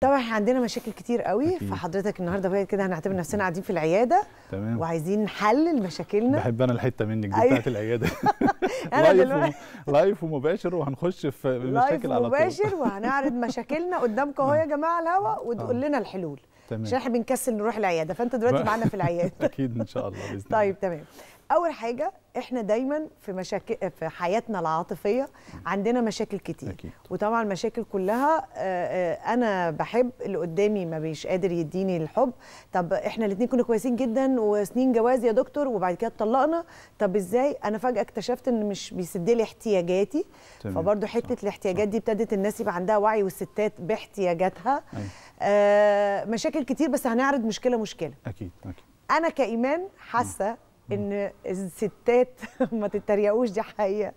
طبعا احنا عندنا مشاكل كتير قوي أكيد. فحضرتك النهارده بقى كده هنعتبر نفسنا قاعدين في العياده تمام وعايزين حل لمشاكلنا بحب انا الحته منك دي أيوة. بتاعت العياده انا دلوقتي لايف ومباشر وهنخش في مشاكل على طول لايف ومباشر وهنعرض مشاكلنا قدامكم اهو يا نعم. جماعه الهوا آه. وتقول لنا الحلول تمام عشان احنا بنكسل نروح العياده فانت دلوقتي معانا في العياده اكيد ان شاء الله باذن طيب، الله طيب تمام اول حاجه احنا دايما في مشاكل في حياتنا العاطفيه عندنا مشاكل كتير أكيد. وطبعا المشاكل كلها آه، آه، انا بحب اللي قدامي ما بيش قادر يديني الحب طب احنا الاثنين كنا كويسين جدا وسنين جواز يا دكتور وبعد كده اتطلقنا طب ازاي انا فجاه اكتشفت ان مش بيسد لي احتياجاتي فبرضه حته صح. الاحتياجات دي ابتدت الناس يبقى عندها وعي والستات باحتياجاتها أيوه. آه، مشاكل كتير بس هنعرض مشكله مشكله اكيد اكيد انا كايمان حاسه ان الستات ما تتريقوش دي حقيقه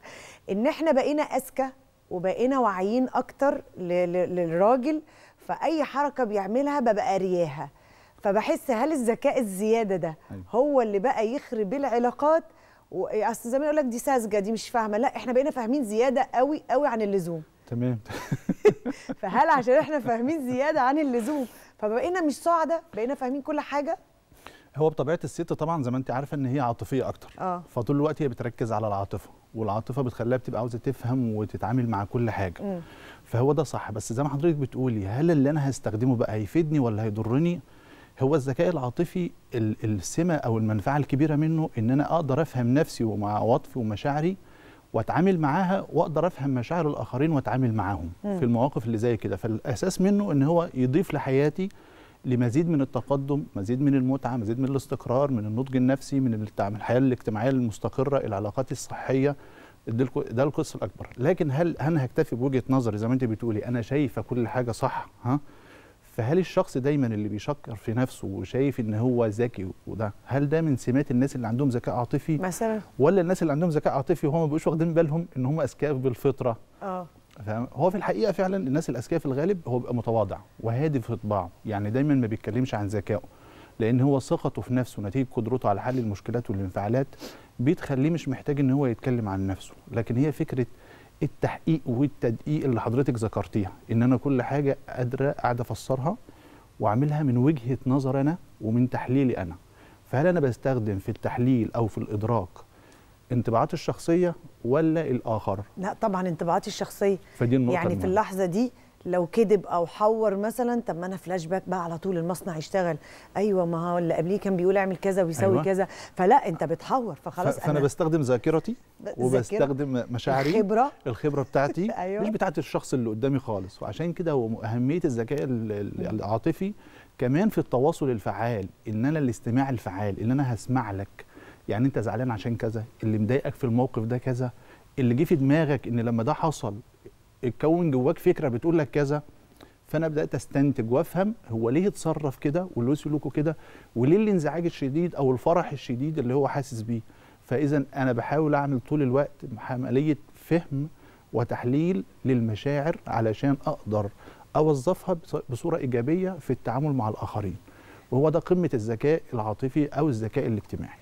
ان احنا بقينا اذكى وبقينا واعيين اكتر للراجل فاي حركه بيعملها ببقى رياها فبحس هل الذكاء الزياده ده أيوة. هو اللي بقى يخرب العلاقات اصل ما يقول لك دي ساذجه دي مش فاهمه لا احنا بقينا فاهمين زياده قوي قوي عن اللزوم تمام فهل عشان احنا فاهمين زياده عن اللزوم فبقينا مش صاعده بقينا فاهمين كل حاجه هو بطبيعه الست طبعا زي ما انت عارفه ان هي عاطفيه اكتر آه. فطول الوقت هي بتركز على العاطفه والعاطفه بتخليها بتبقى عاوزه تفهم وتتعامل مع كل حاجه م. فهو ده صح بس زي ما حضرتك بتقولي هل اللي انا هستخدمه بقى هيفيدني ولا هيضرني هو الذكاء العاطفي السمه او المنفعه الكبيره منه ان انا اقدر افهم نفسي وعواطفي ومشاعري واتعامل معاها واقدر افهم مشاعر الاخرين واتعامل معاهم م. في المواقف اللي زي كده فالاساس منه ان هو يضيف لحياتي لمزيد من التقدم مزيد من المتعة مزيد من الاستقرار من النضج النفسي من الحياة الاجتماعية المستقرة العلاقات الصحية ده القصة الأكبر لكن هل أنا هكتفي بوجهة نظري زي ما أنت بتقولي أنا شايفة كل حاجة صح ها فهل الشخص دايما اللي بيشكر في نفسه وشايف ان هو ذكي وده هل ده من سمات الناس اللي عندهم ذكاء عاطفي مثلا ولا الناس اللي عندهم ذكاء عاطفي وهم ما بيبقوش واخدين بالهم ان هم اذكياء بالفطره اه هو في الحقيقه فعلا الناس الاذكياء في الغالب هو بيبقى متواضع وهادف في طباعه يعني دايما ما بيتكلمش عن ذكائه لان هو ثقته في نفسه نتيجه قدرته على حل المشكلات والانفعالات بتخليه مش محتاج ان هو يتكلم عن نفسه لكن هي فكره التحقيق والتدقيق اللي حضرتك ذكرتيها ان انا كل حاجه قادره قاعده افسرها واعملها من وجهه نظر انا ومن تحليلي انا فهل انا بستخدم في التحليل او في الادراك انطباعات الشخصيه ولا الاخر لا طبعا انطباعاتي الشخصيه فدي النقطه يعني في اللحظه دي لو كذب او حور مثلا طب ما انا فلاش باك بقى على طول المصنع يشتغل ايوه ما هو اللي قبليه كان بيقول اعمل كذا ويسوي أيوة. كذا فلا انت بتحور فخلاص فانا أنا بستخدم ذاكرتي وبستخدم مشاعري الخبره الخبره بتاعتي أيوة. مش بتاعت الشخص اللي قدامي خالص وعشان كده هو اهميه الذكاء العاطفي كمان في التواصل الفعال ان انا الاستماع الفعال ان انا هسمع لك يعني انت زعلان عشان كذا اللي مضايقك في الموقف ده كذا اللي جه في دماغك ان لما ده حصل اتكون جواك فكره بتقول لك كذا فانا بدات استنتج وافهم هو ليه اتصرف كده وليه سلوكه كده وليه الانزعاج الشديد او الفرح الشديد اللي هو حاسس بيه فاذا انا بحاول اعمل طول الوقت عمليه فهم وتحليل للمشاعر علشان اقدر اوظفها بصوره ايجابيه في التعامل مع الاخرين وهو ده قمه الذكاء العاطفي او الذكاء الاجتماعي